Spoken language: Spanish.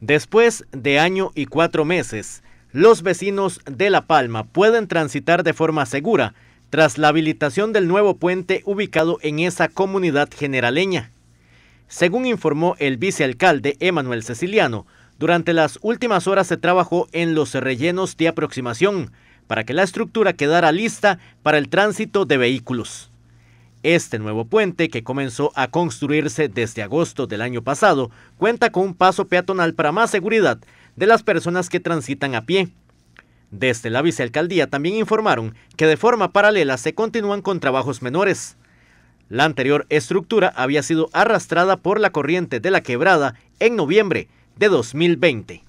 Después de año y cuatro meses, los vecinos de La Palma pueden transitar de forma segura tras la habilitación del nuevo puente ubicado en esa comunidad generaleña. Según informó el vicealcalde Emanuel Ceciliano, durante las últimas horas se trabajó en los rellenos de aproximación para que la estructura quedara lista para el tránsito de vehículos. Este nuevo puente, que comenzó a construirse desde agosto del año pasado, cuenta con un paso peatonal para más seguridad de las personas que transitan a pie. Desde la vicealcaldía también informaron que de forma paralela se continúan con trabajos menores. La anterior estructura había sido arrastrada por la corriente de la quebrada en noviembre de 2020.